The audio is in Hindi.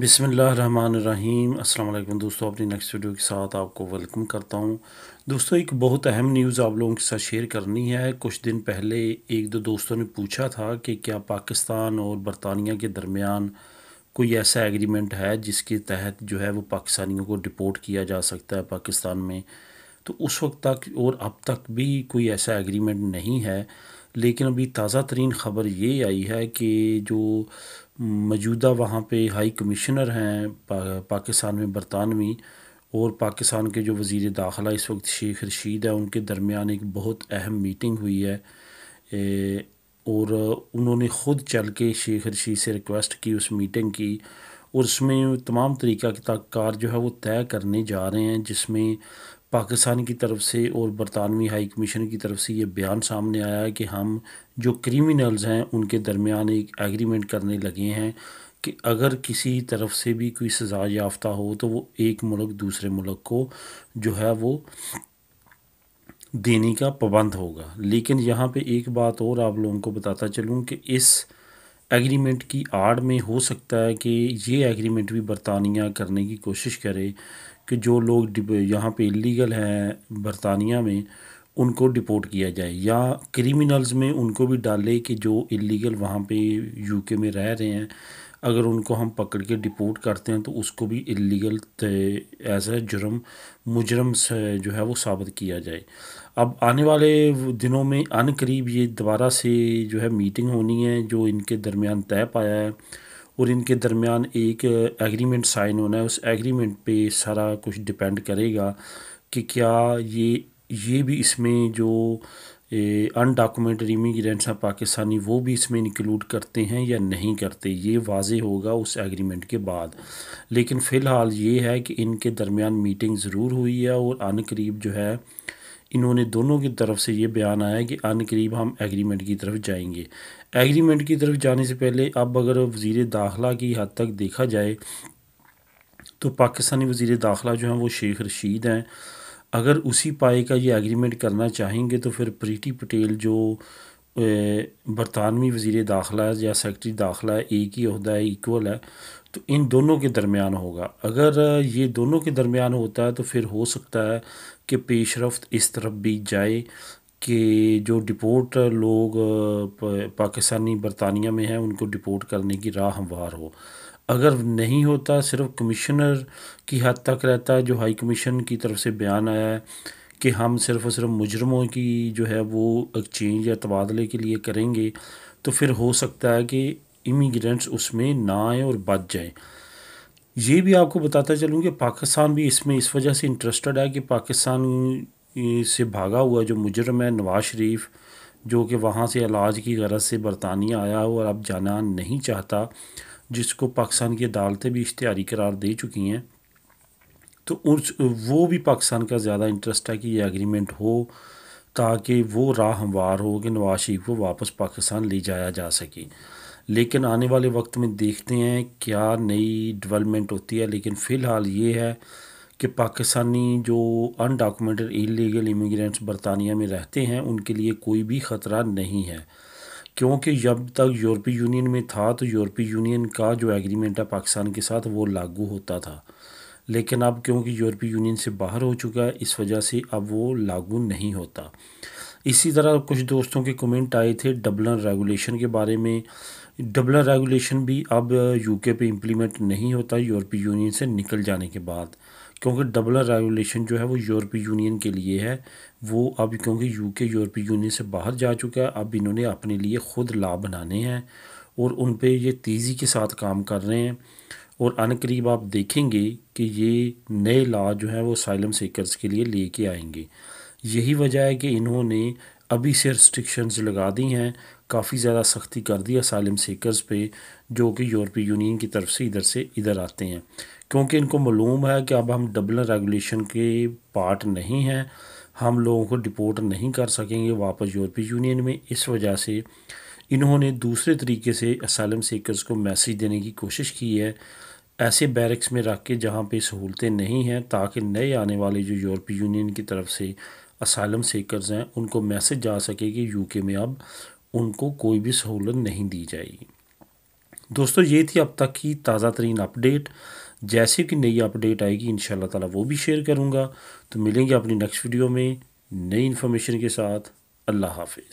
बिसमीम् अल्लाम दोस्तों अपनी नेक्स्ट वीडियो के साथ आपको वेलकम करता हूँ दोस्तों एक बहुत अहम न्यूज़ आप लोगों के साथ शेयर करनी है कुछ दिन पहले एक दो दोस्तों ने पूछा था कि क्या पाकिस्तान और बरतानिया के दरमियान कोई ऐसा एग्रीमेंट है जिसके तहत जो है वो पाकिस्तानियों को डिपोर्ट किया जा सकता है पाकिस्तान में तो उस वक्त तक और अब तक भी कोई ऐसा एग्रीमेंट नहीं है लेकिन अभी ताज़ा तरीन ख़बर ये आई है कि जो मौजूदा वहाँ पे हाई कमिश्नर हैं पा, पाकिस्तान में बरतानवी और पाकिस्तान के जो वज़ी दाखिला इस वक्त शेख रशीद है उनके दरमियान एक बहुत अहम मीटिंग हुई है ए, और उन्होंने ख़ुद चल के शेख रशीद से रिक्वेस्ट की उस मीटिंग की और उसमें तमाम तरीक़ा कार जो है वो तय करने जा रहे हैं जिसमें पाकिस्तान की तरफ से और बरतानवी हाई कमीशन की तरफ से ये बयान सामने आया है कि हम जो क्रिमिनल्स हैं उनके दरमियान एक एग्रीमेंट करने लगे हैं कि अगर किसी तरफ से भी कोई सज़ा याफ्ता हो तो वो एक मुल्क दूसरे मुल्क को जो है वो देने का पाबंद होगा लेकिन यहाँ पे एक बात और आप लोगों को बताता चलूँ कि इस एग्रीमेंट की आड़ में हो सकता है कि ये एग्रीमेंट भी बरतानिया करने की कोशिश करे कि जो लोग यहाँ पे इलीगल हैं बरतानिया में उनको डिपोर्ट किया जाए या क्रिमिनल्स में उनको भी डाले कि जो इलीगल वहाँ पे यूके में रह रहे हैं अगर उनको हम पकड़ के डिपोर्ट करते हैं तो उसको भी इलीगल एज ए जुर्म मुजरम से जो है वो साबित किया जाए अब आने वाले दिनों में अन करीब ये दोबारा से जो है मीटिंग होनी है जो इनके दरमियान तय पाया है और इनके दरमियान एक एग्रीमेंट साइन होना है उस एग्रीमेंट पे सारा कुछ डिपेंड करेगा कि क्या ये ये भी इसमें जो अनडॉक्यूमेंटेड इमीग्रेंट्स हैं पाकिस्तानी वो भी इसमें इंक्लूड करते हैं या नहीं करते ये वाजे होगा उस एग्रीमेंट के बाद लेकिन फ़िलहाल ये है कि इनके दरमियान मीटिंग ज़रूर हुई है और अन करीब जो है इन्होंने दोनों की तरफ से ये बयान आया कि आन करीब हम एग्रीमेंट की तरफ जाएंगे एग्रीमेंट की तरफ जाने से पहले अब अगर वजीर दाखिला की हद तक देखा जाए तो पाकिस्तानी वजीर दाखिला जो हैं वो शेख रशीद हैं अगर उसी पाए का ये एग्रीमेंट करना चाहेंगे तो फिर प्रीति पटेल जो बरतानवी वज़ी दाखिला या सेक्रटरी दाखिला एक ही अहदा है इक्वल है तो इन दोनों के दरमियान होगा अगर ये दोनों के दरमियान होता है तो फिर हो सकता है कि पेश रफ्त इस तरफ भी जाए कि जो डिपोर्ट लोग पाकिस्तानी बरतानिया में हैं उनको डिपोर्ट करने की राह हमवार हो अगर नहीं होता सिर्फ कमिश्नर की हद तक रहता है जो हाई कमीशन की तरफ से बयान आया है कि हम सिर्फ़ और सिर्फ मुजरमों की जो है वो एक्सचेंज या तबादले के लिए करेंगे तो फिर हो सकता है कि इमिग्रेंट्स उसमें ना आए और बच जाएँ ये भी आपको बताता चलूँ कि पाकिस्तान भी इसमें इस वजह से इंटरेस्टेड है कि पाकिस्तान से भागा हुआ जो मुजरम है नवाज शरीफ जो कि वहाँ से इलाज की गरज से बरतानिया आया हो और अब जाना नहीं चाहता जिसको पाकिस्तान की अदालतें भी इश्तारी करार दे चुकी हैं तो उस वो भी पाकिस्तान का ज़्यादा इंटरेस्ट है कि ये एग्रीमेंट हो ताकि वो राह हमवार हो कि नवाज शरीफ को वापस पाकिस्तान ले जाया जा सके लेकिन आने वाले वक्त में देखते हैं क्या नई डेवलपमेंट होती है लेकिन फ़िलहाल ये है कि पाकिस्तानी जो अनडॉक्यूमेंटेड इलीगल इमिग्रेंट्स बरतानिया में रहते हैं उनके लिए कोई भी ख़तरा नहीं है क्योंकि जब तक यूरोपीय यूनियन में था तो यूरोपीय यूनियन का जो एग्रीमेंट है पाकिस्तान के साथ वो लागू होता था लेकिन अब क्योंकि यूरोपीय यूनियन से बाहर हो चुका है इस वजह से अब वो लागू नहीं होता इसी तरह कुछ दोस्तों के कमेंट आए थे डबलन रेगुलेशन के बारे में डबलन रेगुलेशन भी अब यूके पे इम्प्लीमेंट नहीं होता यूरोपीय यूनियन से निकल जाने के बाद क्योंकि डबलर रेगुलेशन जो है वो यूरोपीय यूनियन के लिए है वो अब क्योंकि यूके यूरोपीय यूनियन से बाहर जा चुका है अब इन्होंने अपने लिए ख़ुद ला बनाने हैं और उन पर ये तेज़ी के साथ काम कर रहे हैं और अनकरीब आप देखेंगे कि ये नए ला जो हैं वो साइलम सेकर्स के लिए लेके आएंगे यही वजह है कि इन्होंने अभी से रिस्ट्रिक्शंस लगा दी हैं काफ़ी ज़्यादा सख्ती कर दी साइलम सेकर्स पे जो कि यूरोपीय यूनियन की तरफ से इधर से इधर आते हैं क्योंकि इनको मालूम है कि अब हम डबल रेगुलेशन के पार्ट नहीं हैं हम लोगों को डिपोर्ट नहीं कर सकेंगे वापस यूरोपीय यूनियन में इस वजह से इन्होंने दूसरे तरीके से असालम सीकर्स को मैसेज देने की कोशिश की है ऐसे बैरक्स में रख के जहाँ पर सहूलतें नहीं हैं ताकि नए आने वाले जो यूरोपीय यूनियन की तरफ से असालम सीकर्स हैं उनको मैसेज जा सके कि यूके में अब उनको कोई भी सहूलत नहीं दी जाएगी दोस्तों ये थी अब तक की ताज़ा तरीन अपडेट जैसे कि नई अपडेट आएगी इन ताला वो भी शेयर करूँगा तो मिलेंगे अपनी नेक्स्ट वीडियो में नई इन्फॉर्मेशन के साथ अल्लाह हाफिज़